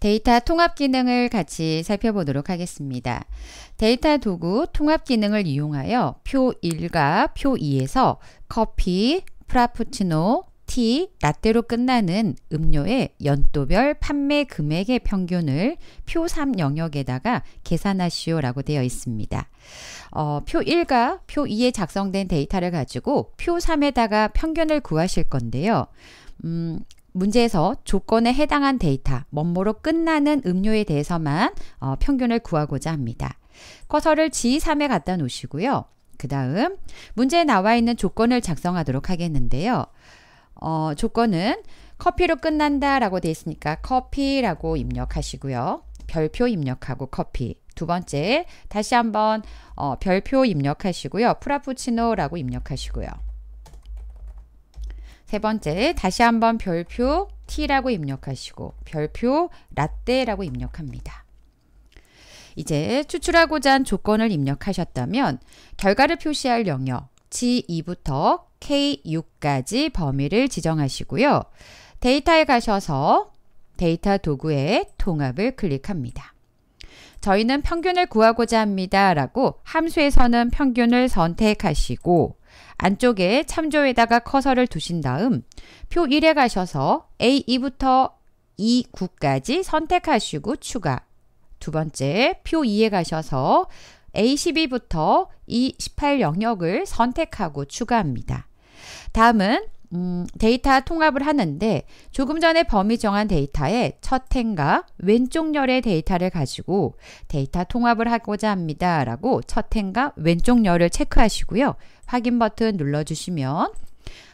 데이터 통합 기능을 같이 살펴보도록 하겠습니다. 데이터 도구 통합 기능을 이용하여 표 1과 표 2에서 커피, 프라푸치노, 티, 라떼로 끝나는 음료의 연도별 판매 금액의 평균을 표 3 영역에다가 계산하시오라고 되어 있습니다. 어, 표 1과 표 2에 작성된 데이터를 가지고 표 3에다가 평균을 구하실 건데요. 음, 문제에서 조건에 해당한 데이터, 뭐뭐로 끝나는 음료에 대해서만 어, 평균을 구하고자 합니다. 커서를 G3에 갖다 놓으시고요. 그 다음 문제에 나와 있는 조건을 작성하도록 하겠는데요. 어, 조건은 커피로 끝난다 라고 되어 있으니까 커피라고 입력하시고요. 별표 입력하고 커피. 두 번째 다시 한번 어, 별표 입력하시고요. 프라푸치노라고 입력하시고요. 세 번째 다시 한번 별표 T라고 입력하시고 별표 라떼라고 입력합니다. 이제 추출하고자 한 조건을 입력하셨다면 결과를 표시할 영역 G2부터 K6까지 범위를 지정하시고요. 데이터에 가셔서 데이터 도구에 통합을 클릭합니다. 저희는 평균을 구하고자 합니다. 라고 함수에서는 평균을 선택하시고 안쪽에 참조에다가 커서를 두신 다음 표 1에 가셔서 A2부터 E9까지 선택하시고 추가 두 번째 표 2에 가셔서 A12부터 E18 영역을 선택하고 추가합니다. 다음은 음, 데이터 통합을 하는데 조금 전에 범위 정한 데이터에첫 행과 왼쪽 열의 데이터를 가지고 데이터 통합을 하고자 합니다. 라고 첫 행과 왼쪽 열을 체크하시고요. 확인 버튼 눌러주시면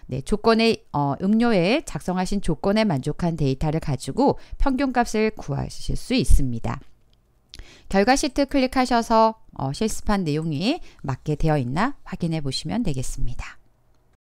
네, 조건의 어, 음료에 작성하신 조건에 만족한 데이터를 가지고 평균값을 구하실 수 있습니다. 결과 시트 클릭하셔서 어, 실습한 내용이 맞게 되어 있나 확인해 보시면 되겠습니다.